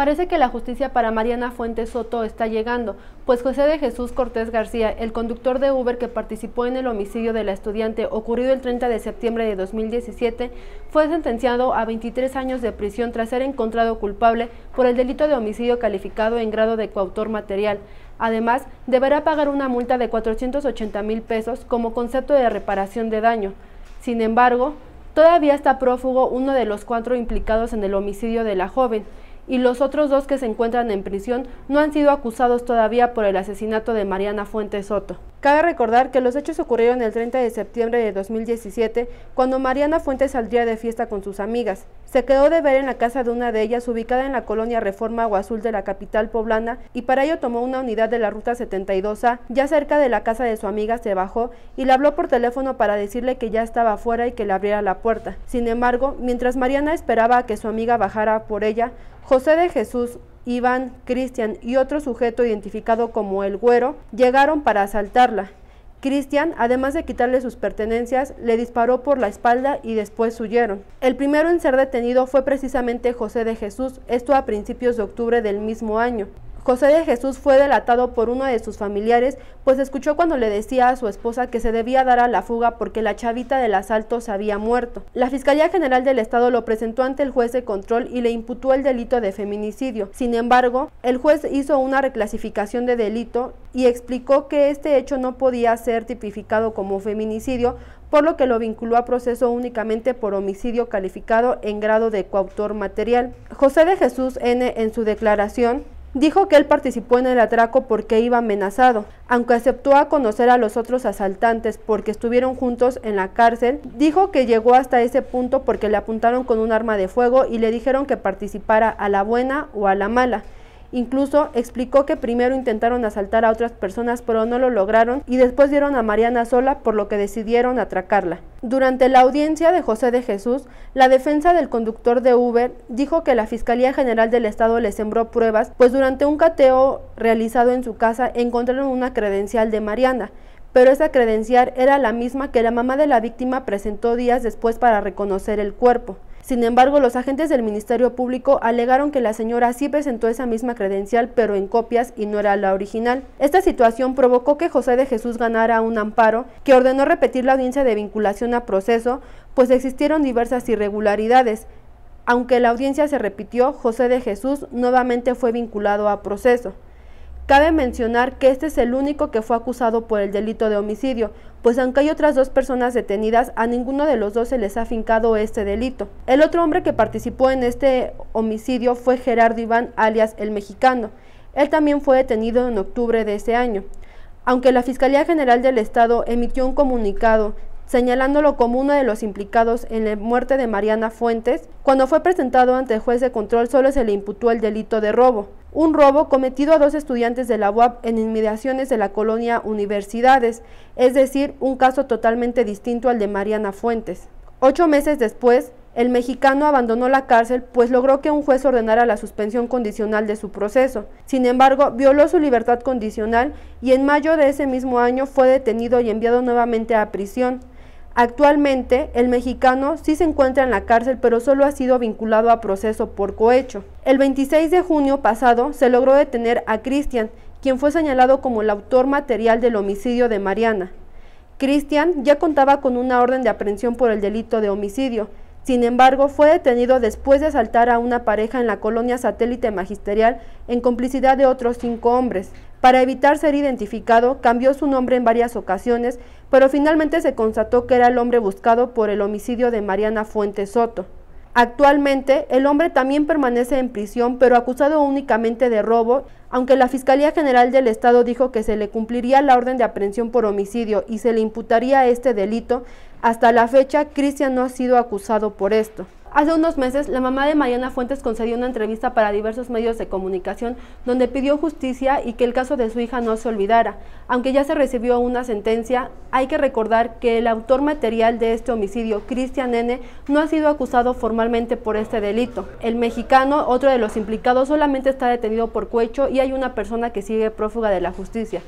Parece que la justicia para Mariana Fuentes Soto está llegando, pues José de Jesús Cortés García, el conductor de Uber que participó en el homicidio de la estudiante ocurrido el 30 de septiembre de 2017, fue sentenciado a 23 años de prisión tras ser encontrado culpable por el delito de homicidio calificado en grado de coautor material. Además, deberá pagar una multa de 480 mil pesos como concepto de reparación de daño. Sin embargo, todavía está prófugo uno de los cuatro implicados en el homicidio de la joven y los otros dos que se encuentran en prisión no han sido acusados todavía por el asesinato de Mariana Fuentes Soto. Cabe recordar que los hechos ocurrieron el 30 de septiembre de 2017, cuando Mariana Fuentes saldría de fiesta con sus amigas. Se quedó de ver en la casa de una de ellas, ubicada en la colonia Reforma Agua Azul de la capital poblana, y para ello tomó una unidad de la ruta 72A, ya cerca de la casa de su amiga se bajó y le habló por teléfono para decirle que ya estaba afuera y que le abriera la puerta. Sin embargo, mientras Mariana esperaba a que su amiga bajara por ella, José de Jesús, Iván, Cristian y otro sujeto identificado como el Güero llegaron para asaltarla. Cristian, además de quitarle sus pertenencias, le disparó por la espalda y después huyeron. El primero en ser detenido fue precisamente José de Jesús, esto a principios de octubre del mismo año. José de Jesús fue delatado por uno de sus familiares, pues escuchó cuando le decía a su esposa que se debía dar a la fuga porque la chavita del asalto se había muerto. La Fiscalía General del Estado lo presentó ante el juez de control y le imputó el delito de feminicidio. Sin embargo, el juez hizo una reclasificación de delito y explicó que este hecho no podía ser tipificado como feminicidio, por lo que lo vinculó a proceso únicamente por homicidio calificado en grado de coautor material. José de Jesús N. en su declaración Dijo que él participó en el atraco porque iba amenazado, aunque aceptó a conocer a los otros asaltantes porque estuvieron juntos en la cárcel. Dijo que llegó hasta ese punto porque le apuntaron con un arma de fuego y le dijeron que participara a la buena o a la mala. Incluso explicó que primero intentaron asaltar a otras personas pero no lo lograron y después dieron a Mariana sola por lo que decidieron atracarla. Durante la audiencia de José de Jesús, la defensa del conductor de Uber dijo que la Fiscalía General del Estado le sembró pruebas, pues durante un cateo realizado en su casa encontraron una credencial de Mariana, pero esa credencial era la misma que la mamá de la víctima presentó días después para reconocer el cuerpo. Sin embargo, los agentes del Ministerio Público alegaron que la señora sí presentó esa misma credencial, pero en copias y no era la original. Esta situación provocó que José de Jesús ganara un amparo que ordenó repetir la audiencia de vinculación a proceso, pues existieron diversas irregularidades. Aunque la audiencia se repitió, José de Jesús nuevamente fue vinculado a proceso. Cabe mencionar que este es el único que fue acusado por el delito de homicidio, pues aunque hay otras dos personas detenidas, a ninguno de los dos se les ha fincado este delito. El otro hombre que participó en este homicidio fue Gerardo Iván, alias el mexicano. Él también fue detenido en octubre de ese año. Aunque la Fiscalía General del Estado emitió un comunicado señalándolo como uno de los implicados en la muerte de Mariana Fuentes, cuando fue presentado ante el juez de control solo se le imputó el delito de robo un robo cometido a dos estudiantes de la UAP en inmediaciones de la colonia Universidades, es decir, un caso totalmente distinto al de Mariana Fuentes. Ocho meses después, el mexicano abandonó la cárcel pues logró que un juez ordenara la suspensión condicional de su proceso. Sin embargo, violó su libertad condicional y en mayo de ese mismo año fue detenido y enviado nuevamente a prisión. Actualmente, el mexicano sí se encuentra en la cárcel, pero solo ha sido vinculado a proceso por cohecho. El 26 de junio pasado se logró detener a Cristian, quien fue señalado como el autor material del homicidio de Mariana. Cristian ya contaba con una orden de aprehensión por el delito de homicidio, sin embargo, fue detenido después de asaltar a una pareja en la colonia satélite magisterial en complicidad de otros cinco hombres. Para evitar ser identificado, cambió su nombre en varias ocasiones, pero finalmente se constató que era el hombre buscado por el homicidio de Mariana Fuentes Soto. Actualmente, el hombre también permanece en prisión, pero acusado únicamente de robo, aunque la Fiscalía General del Estado dijo que se le cumpliría la orden de aprehensión por homicidio y se le imputaría este delito, hasta la fecha Cristian no ha sido acusado por esto. Hace unos meses, la mamá de Mariana Fuentes concedió una entrevista para diversos medios de comunicación donde pidió justicia y que el caso de su hija no se olvidara. Aunque ya se recibió una sentencia, hay que recordar que el autor material de este homicidio, Cristian N., no ha sido acusado formalmente por este delito. El mexicano, otro de los implicados, solamente está detenido por Cuecho y hay una persona que sigue prófuga de la justicia.